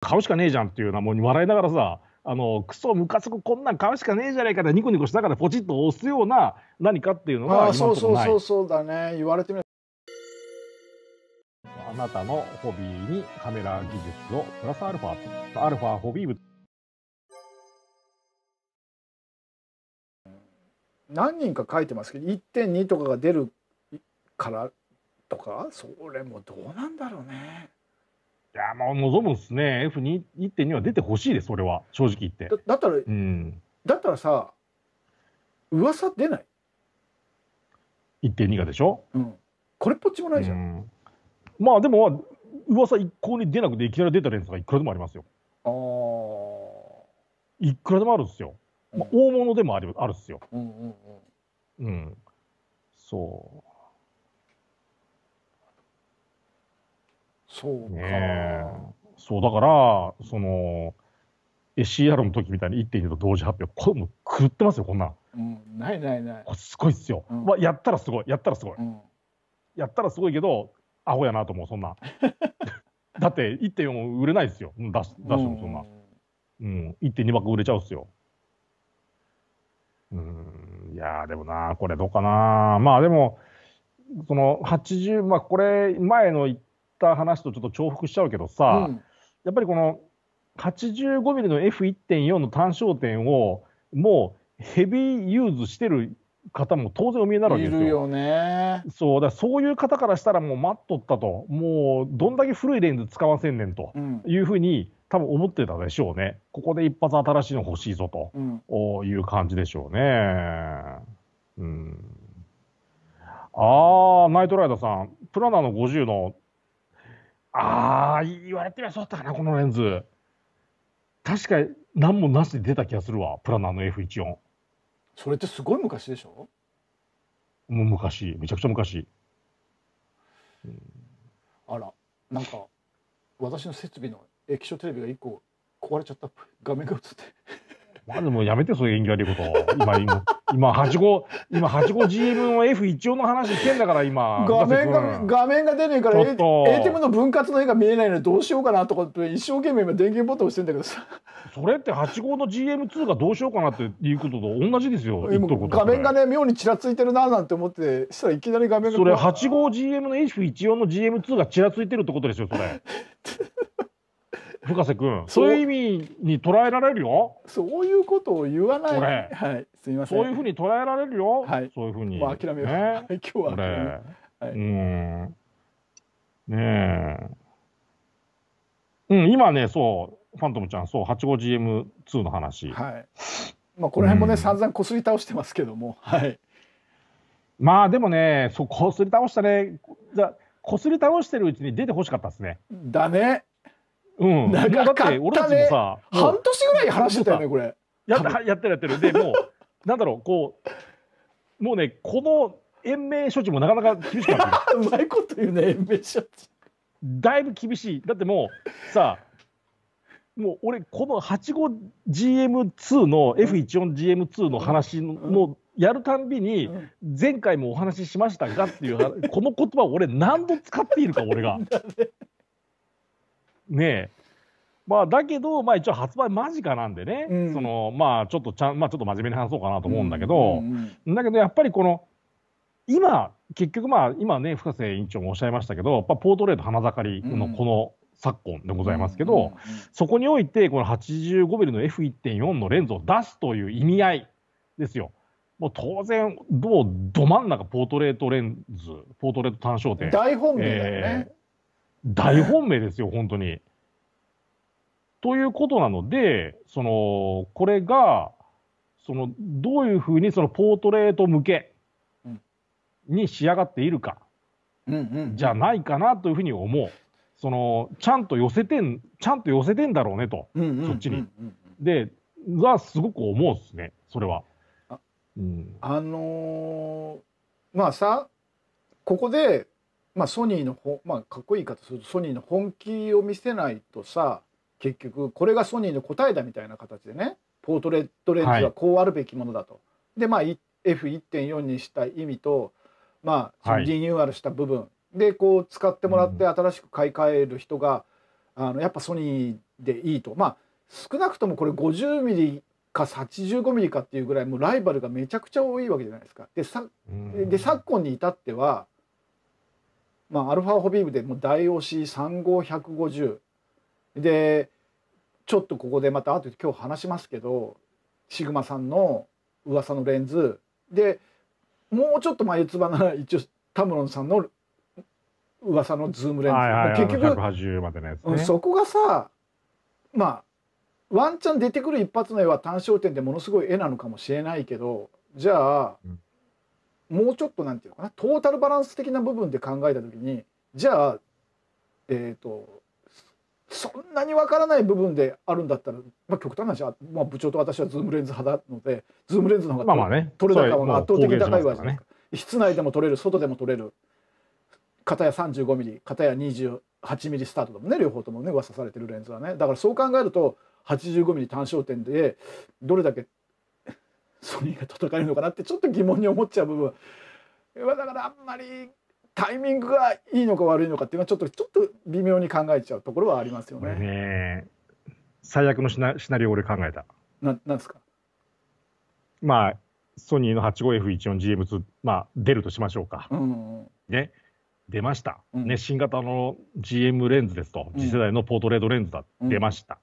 買うしかねえじゃんっていうのはもう笑いながらさあのクソムカつくこんなん買うしかねえじゃないかってニコニコしながらポチッと押すような何かっていうのが今そうそうそうそうだね言われてみればあなたのホビーにカメラ技術をプラスアルファアルファホビー部何人か書いてますけど1.2とかが出るからとかそれもどうなんだろうね。や、もう望むんすね。F1.2 は出てほしいです、それは。正直言って。だだったら、うん、だったらさ、噂出ない ?1.2 がでしょ、うん、これっぽっちもないじゃん。うん、まあ、でも、噂一向に出なくて、いきなり出たレンズがいくらでもありますよ。あいくらでもあるっすよ。まあ、大物でもあるあるっすよ。うんうんうん。うん。そう。そうか、ね。そう、だから、その、SCR の時みたいに1.2と同時発表、これも狂ってますよ、こんな、うん。ないないない。これすごいっすよ。うん、まあ、やったらすごい、やったらすごい。うん、やったらすごいけど、アホやなと思う、そんな。だって1.4も売れないっすよ、出し出してもそんな。うん、1.2箱売れちゃうっすよ。うん、いやでもな、これどうかな。まあでも、その80、まあこれ、前の1た話とちょっと重複しちゃうけどさ、うん、やっぱりこの 85mm の F1.4 の単焦点をもうヘビーユーズしてる方も当然お見えになるわけですよ。いるよね。そうだそういう方からしたらもう待っとったともうどんだけ古いレンズ使わせんねんというふうに、多分思ってたでしょうね。ここで一発新しいの欲しいぞと、いう感じでしょうね。うん、ああ、ナイトライダーさん、プラナの50のああ、言われてみればそうだったかな、このレンズ。確か何もなしで出た気がするわ、プラナーの F14。それってすごい昔でしょもう昔、めちゃくちゃ昔。うん、あら、なんか、私の設備の液晶テレビが1個壊れちゃった、画面が映って。まずもうやめて、そういう演技悪いこと。今、今、今、八五、今、八五 G m の F 一応の話してんだから、今。画面が、画面が出ねえから、a t m の分割の絵が見えないのでどうしようかなとかって、一生懸命今電源ボタン押してんだけどさ。それって八五の GM2 がどうしようかなっていうことと同じですよ。と画面がね、妙にちらついてるななんて思って、したらいきなり画面が。それ、八五 GM の F 一応の GM2 がちらついてるってことですよ、それ。深瀬君そういう意味に捉えられるよそういうことを言わないはいすみませんそういうふうに捉えられるよはいそういうふうにもう諦めよう、ね、今日は諦はい、うんねえうん今ねそうファントムちゃんそう 85GM2 の話はいまあこの辺もね、うん、散々こすり倒してますけどもはいまあでもねそこすり倒したねじゃこすり倒してるうちに出てほしかったですねだねうん。か、だって俺たちもさ、半年ぐらい話してたよね、これ。ややってるやってる。で、もう、なんだろう、こう、もうね、この延命処置もなかなか厳しかった。うまいこと言うね、延命処置。だいぶ厳しい。だってもう、さあ、もう俺この 85GM2 の F14GM2 の話のやるたんびに前回もお話ししましたがっていうこの言葉を俺何度使っているか俺がねえ。まあ、だけど、まあ、一応発売間近なんでね、そのまあ、ちょっとちゃん、まあ、ちょっと真面目に話そうかなと思うんだけど、うんうん、だけどやっぱりこの、今、結局、まあ、今ね、深瀬委員長もおっしゃいましたけど、ポートレート花盛りのこの昨今でございますけど、そこにおいて、この85ミリの F1.4 のレンズを出すという意味合いですよ。もう当然、どうど真ん中、ポートレートレンズ、ポートレート単焦点。大本命だよね。えー大本命ですよ、本当に。ということなので、その、これが、その、どういうふうにそのポートレート向けに仕上がっているか、じゃないかなというふうに思う。その、ちゃんと寄せてん、ちゃんと寄せてんだろうねと、そっちに。で、はすごく思うっすね、それは。あうん、あのー、まあさ、ここでまあ、ソニーのほ、まあ、かっこいい方するとソニーの本気を見せないとさ結局これがソニーの答えだみたいな形でねポートレートレンズはこうあるべきものだと。はい、でまあ F1.4 にした意味と、まあ、リニューアルした部分でこう使ってもらって新しく買い替える人が、うん、あのやっぱソニーでいいと。まあ少なくともこれ 50mm か 85mm かっていうぐらいもうライバルがめちゃくちゃ多いわけじゃないですか。でさで昨今に至ってはまあ、アルファホビーブでもう大押し35150でちょっとここでまたとで今日話しますけどシグマさんの噂のレンズでもうちょっと前つばなら一応タムロンさんの噂のズームレンズ、はいはい、結局までのやつ、ね、そこがさまあワンチャン出てくる一発の絵は単焦点でものすごい絵なのかもしれないけどじゃあ、うんもうちょっとんていうのかなトータルバランス的な部分で考えた時にじゃあえっ、ー、とそんなにわからない部分であるんだったら、まあ、極端な話は、まあ、部長と私はズームレンズ派なのでズームレンズの方が、まあね、取れ高が圧倒的に高いわけです、ね、室内でも取れる外でも取れる片や 35mm 片や 28mm スタートでもね両方ともね噂されてるレンズはねだからそう考えると 85mm 単焦点でどれだけソニーが叩かれるのかなってちょっと疑問に思っちゃう部分だからあんまりタイミングがいいのか悪いのかっていうのはちょっとちょっと微妙に考えちゃうところはありますよね。ね最悪のシナシナリオ俺考えた。ななんですかまあソニーの 85F14GM2、まあ、出るとしましょうか。うんうん、ね出ました、うん、ね、新型の GM レンズですと、次世代のポートレードレンズだ、うん、出ました、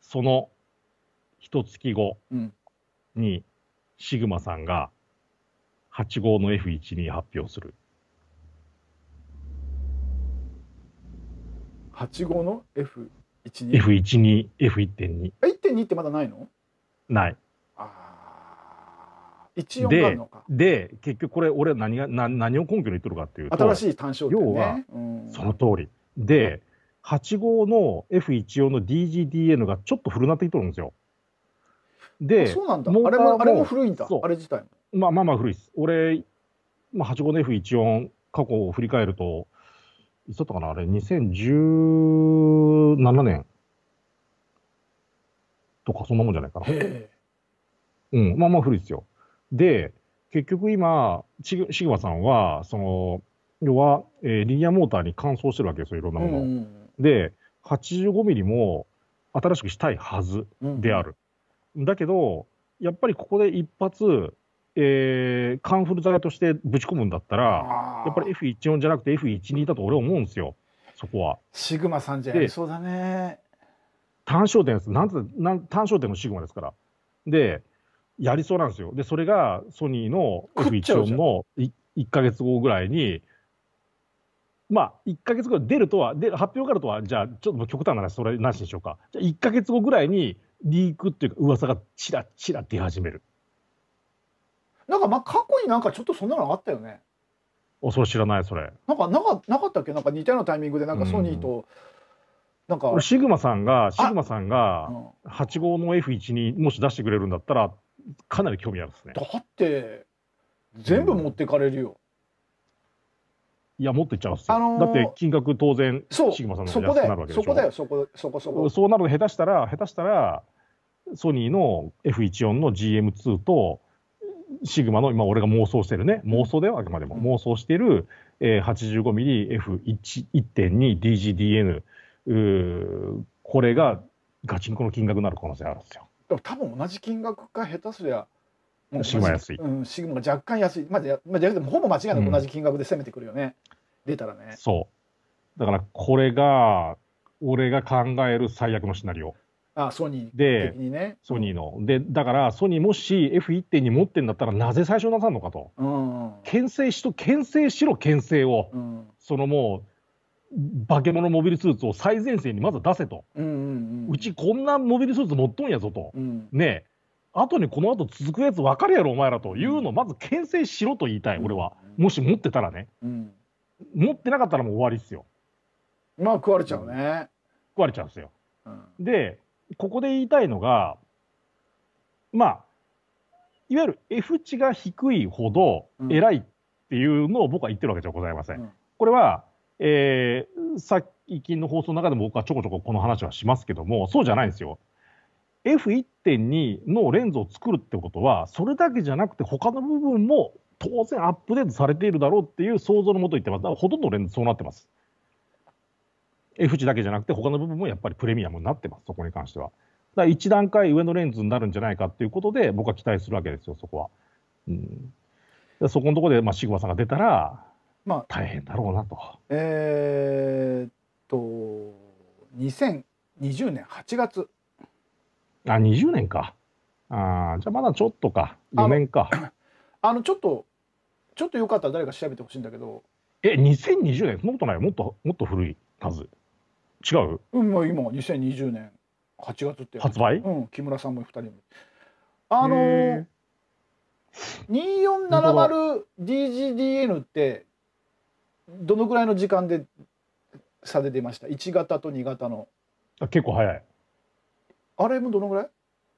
その一月後、うん、に、シグマさんが、8号の f 1に発表する。8号の F12?F12、F1.2。F1.2 ってまだないのない。ああ。14があるのか。で、で結局これ、俺何が、な何を根拠に言ってるかっていうと、新しい単焦点、ね、要は、その通り。で、8号の F1 用の DGDN がちょっと古なってきてるんですよ。で、そうなんだ。あれもあれも古いんだ。あれ自体まあまあまあ古いです。俺、まあ、85の F14 過去を振り返ると、いつだったかなあれ、2017年とかそんなもんじゃないかな。うん、まあまあ古いですよ。で、結局今、シグマさんは、その、要は、えー、リニアモーターに乾燥してるわけですよ、いろんなもの。うんうん、で、85ミリも新しくしたいはずである。だけど、やっぱりここで一発、えー、カンフル剤としてぶち込むんだったら、やっぱり F14 じゃなくて F12 だと俺思うんですよ、そこは。シグマさんじゃやそうだね。単焦点です。なんて、なん単焦点のシグマですから。で、やりそうなんですよ。で、それがソニーの F14 の1か月後ぐらいに、まあ、1か月後出るとは、で発表からとは、じゃあ、ちょっと極端な話、それなしでしょうか。じゃあ、1月後ぐらいに、リークっていうか噂がちらちら出始めるなんかまあ過去になんかちょっとそんなのあったよねおそれ知らないそれなんかなかなかったっけなんか似たようなタイミングでなんかソニーと、うん、なんかシグマさんがシグマさんが8号の F1 にもし出してくれるんだったらかなり興味あるんですねだって全部持ってかれるよ、いや、もっといっちゃうんですよ。あのー、だって金額当然、そシグマさんの方がなるわけでしょ。そこだよ、そこそこそこ。そうなると下手したら、下手したら、ソニーの F14 の GM2 と、シグマの今、俺が妄想してるね、妄想ではあくまでも、うん、妄想してる、えー、85mmF1.2DGDN、これがガチンコの金額になる可能性あるんですよ。多分同じ金額か、下手すりゃ、シグマ安い、うん、シグマが若干安い、まあ、まあ、ほぼ間違いなく同じ金額で攻めてくるよね。うん出たらね。そう。だから、これが、俺が考える最悪のシナリオ。あソニーで、ね、ソニーの。で、だから、ソニーもし F1.2 持ってんだったら、なぜ最初なさんのかと。うんうん、牽制しと、牽制しろ、牽制を。うん、そのもう、化け物モビルスーツを最前線にまず出せと、うんうんうん、うちこんなモビルスーツ持っとんやぞと、うん、ねえ後にこの後続くやつ分かるやろお前らというのをまず牽制しろと言いたい、うん、俺はもし持ってたらね、うん、持ってなかったらもう終わりっすよ。まあ食われちゃうね。食われちゃうんですよ。うん、で、ここで言いたいのが、まあ、いわゆる F 値が低いほど偉いっていうのを僕は言ってるわけじゃございません。うん、これは、えー、最近の放送の中でも僕はちょこちょここの話はしますけども、そうじゃないんですよ。F1.2 のレンズを作るってことは、それだけじゃなくて他の部分も当然アップデートされているだろうっていう想像のもと言ってます。だからほとんど連そうなってます。F 値だけじゃなくて、他の部分もやっぱりプレミアムになってます、そこに関しては。だから1段階上のレンズになるんじゃないかっていうことで、僕は期待するわけですよ、そこは。うん、でそこのところで、まあ、シグマさんが出たら、まあ、大変だろうなと。えー、っと、2020年8月。あ、20年か。あじゃあまだちょっとか、4年か。あのちょっとちょっとよかったら誰か調べてほしいんだけどえ2020年そんなことないもっともっと古い数違ううんまあ今2020年8月って発売うん木村さんも2人もあのー、2470DGDN ってどのぐらいの時間で差で出ました1型と2型の結構早いあれもどのぐらい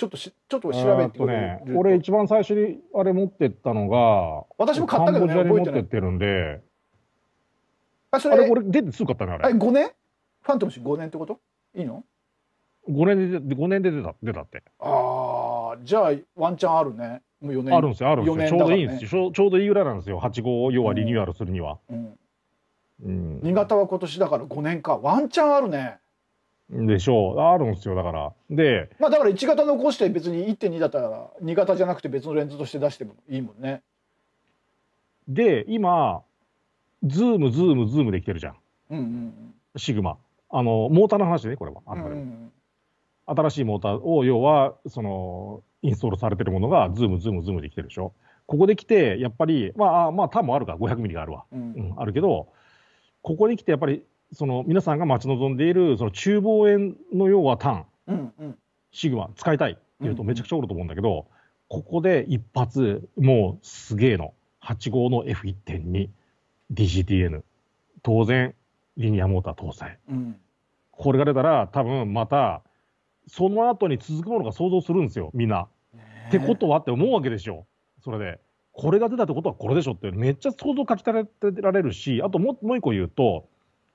ちょっとし、ちょっと調べてくね。俺一番最初にあれ持ってったのが、私も買ったけどね、覚えてない。持ってってるんで、あ、それ、あれ俺出てすぐ買ったね、あれ。え、5年ファントムシ5年ってこといいの ?5 年で、5年で出た、出たって。ああ、じゃあワンチャンあるね。もう4年。あるんですよ、あるんですよ。ね、ちょうどいいんですよちょ。ちょうどいいぐらいなんですよ。8号を要はリニューアルするには。うん。うん、新潟は今年だから5年か。ワンチャンあるね。でしょうあるんですよだからでまあだから1型残して別に1.2だったら2型じゃなくて別のレンズとして出してもいいもんねで今ズームズームズームできてるじゃん,、うんうんうん、シグマあのモーターの話ねこれはあまうんうん新しいモーターを要はそのインストールされてるものがズームズームズームできてるでしょここできてやっぱりまあまあ多もあるか500ミリがあるわ、うん、うん、あるけどここにきてやっぱりその皆さんが待ち望んでいるその厨房遠の要はターン、うんうん、シグマ使いたいっていうとめちゃくちゃおると思うんだけど、うんうん、ここで一発もうすげえの8号の F1.2 DGTN 当然リニアモーター搭載、うん、これが出たら多分またその後に続くものが想像するんですよみんな。ってことはって思うわけでしょそれで。これが出たってことはこれでしょってめっちゃ想像かきたてられるしあともう一個言うと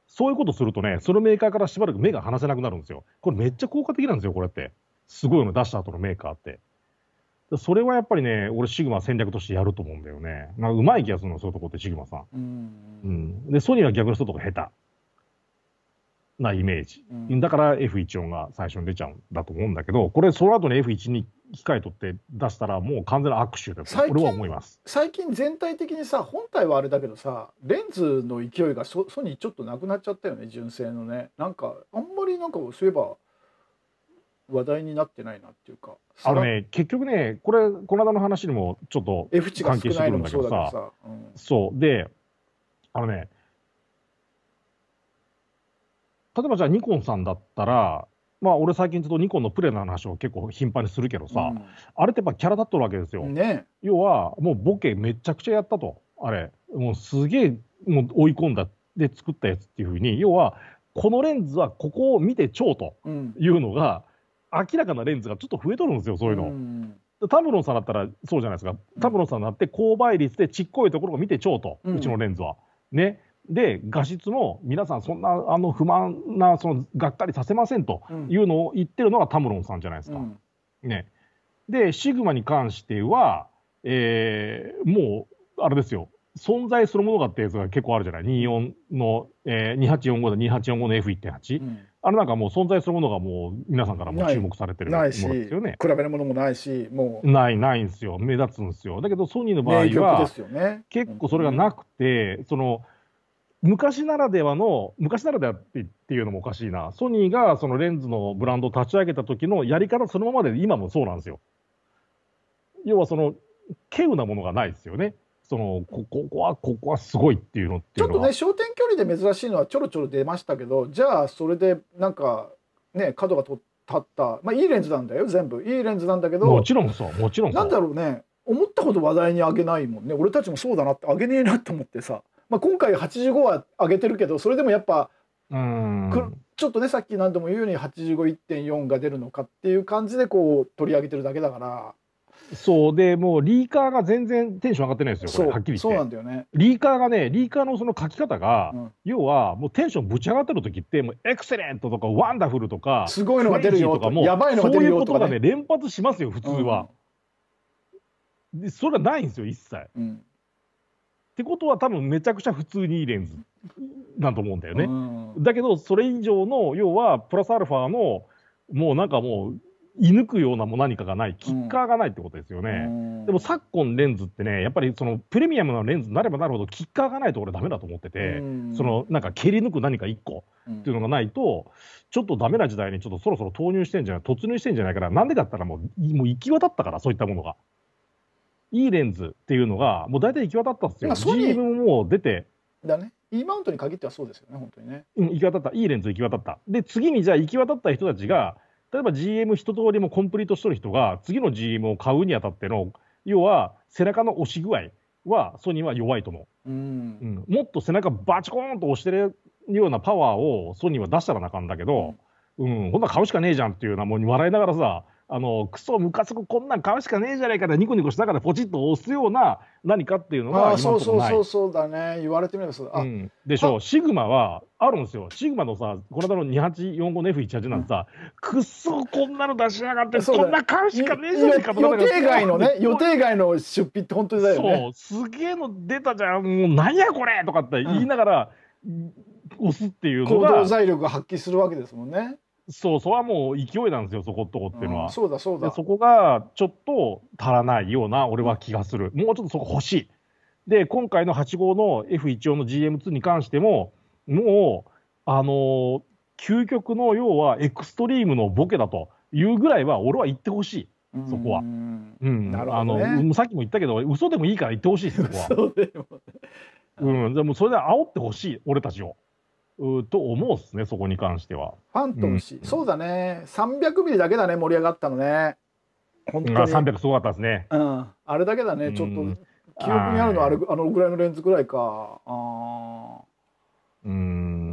そういうことするとね、そのメーカーからしばらく目が離せなくなるんですよ。これめっちゃ効果的なんですよ、これって。すごいの出した後のメーカーって。それはやっぱりね、俺、シグマ戦略としてやると思うんだよね。なんかうまい気がするの、そういうとこって、シグマさん。うん、うん、で、ソニーは逆に外とか下手なイメージ。うん、だから F14 が最初に出ちゃうんだと思うんだけど、これ、その後に F12 機械取って出したらもう完全な握手だと俺は思います最近全体的にさ本体はあれだけどさレンズの勢いがソソニーちょっとなくなっちゃったよね純正のねなんかあんまりなんかそういえば話題になってないなっていうかあのね結局ねこれこの間の話にもちょっと関係してくるんだけどさそう、うん、そうであのね例えばじゃあニコンさんだったらまあ、俺最近ょっとニコンのプレの話を結構頻繁にするけどさ、うん、あれってやっぱキャラ立っとるわけですよ。ね、要はもうボケめちゃくちゃやったとあれもうすげえもう追い込んだで作ったやつっていうふうに要はこのレンズはここを見てちょうというのが、うん、明らかなレンズがちょっと増えとるんですよそういうの。うんタムロンさんだったらそうじゃないですか、タムロンさんだって購買率でちっこいところを見てちょうと、うちのレンズは。ね、で、画質も皆さんそんなあの不満な、そのがっかりさせませんというのを言ってるのがタムロンさんじゃないですか。うんね。で、シグマに関しては、えー、もう、あれですよ。存在するものがってやつが結構あるじゃない ?24 の、えー、2845だ、2845の F1.8、うん、あれなんかもう存在するものがもう皆さんからも注目されてるものですよね。比べるものもないし、もう。ない、ないんですよ。目立つんですよ。だけどソニーの場合は、結構それがなくて、うん、その、昔ならではの、昔ならではっていうのもおかしいな、ソニーがそのレンズのブランドを立ち上げた時のやり方そのままで今もそうなんですよ。要はその、稀有なものがないですよね。そのここはここはすごいっていうのってちょっとね焦点距離で珍しいのはちょろちょろ出ましたけどじゃあそれでなんかね角がと立ったまあいいレンズなんだよ全部いいレンズなんだけどもちろんそうもちろんなんだろうね思ったほど話題にあげないもんね俺たちもそうだなってあげねえなと思ってさまあ、今回85は上げてるけどそれでもやっぱうんちょっとねさっき何度も言うように8 5 4が出るのかっていう感じでこう取り上げてるだけだからそうでもうリーカーが全然テンション上がってないですよこれはっきり言ってそうなんだよねリーカーがねリーカーのその書き方が、うん、要はもうテンションぶち上がってる時ってもうエクセレントとかワンダフルとかすごいのが出るよとかもやばいのが出るよとか、ね、そういうことがね連発しますよ普通は、うん、でそれはないんですよ一切、うんってことは多分めちゃくちゃ普通にいいレンズなんと思うんだよね。だけどそれ以上の要はプラスアルファのもうなんかもう射抜くようなも何かがない、キッカーがないってことですよね。でも昨今レンズってね、やっぱりそのプレミアムなレンズになればなるほど、キッカーがないと俺ダメだと思ってて、そのなんか蹴り抜く何か1個っていうのがないと、ちょっとダメな時代にちょっとそろそろ投入してんじゃない、突入してんじゃないから、なんでだったらもうもう行き渡ったから、そういったものが。いいレンズっていうのがもう大体行き渡ったんですよ。g ーももう出てだね E マウントに限ってはそうですよね本当にね。うん、行き渡ったいいレンズ行き渡った。で次にじゃあ行き渡った人たちが例えば GM 一通りもコンプリートしとる人が次の GM を買うにあたっての要は背中の押し具合はソニーは弱いと思う、うん、うん、もっと背中バチコーンと押してるようなパワーをソニーは出したらなあかんだけど、うん、うん、ほんな買うしかねえじゃんっていうのはもう笑いながらさあのクソムカつくこんなん買うしかねえじゃないかってニコニコしながらポチッと押すような何かっていうのがそうそうそうそうだね言われてみればそうだ、うん、でしょうシグマはあるんですよシグマのさこの間の 2845F18 なんてさ、うん、くそこんなの出しやがってこんな買うしかねえじゃないかと予定外のね予定外の出費って本当にだよねそうすげえの出たじゃんもう何やこれとかって言いながら、うん、押すっていうのが行動財力発揮するわけですもんねそう、それはもう勢いなんですよ、そこっとこっていうのは。うん、そうだ、そうだ。そこがちょっと足らないような、俺は気がする。もうちょっとそこ欲しい。で、今回の8号の F14 の GM2 に関しても、もう、あのー、究極の要はエクストリームのボケだというぐらいは、俺は言ってほしい。そこは。うんうん、なるほど、ね、あの、さっきも言ったけど、嘘でもいいから言ってほしい、そこは。嘘でも。うん、でもそれで煽ってほしい、俺たちを。うと思うっすねそこに関しては。ファントムシ、うん、そうだね300ミリだけだね盛り上がったのね。本当に300すごかったですね。うん、あれだけだねちょっと記憶にあるのはあれあのぐらいのレンズぐらいか。あうん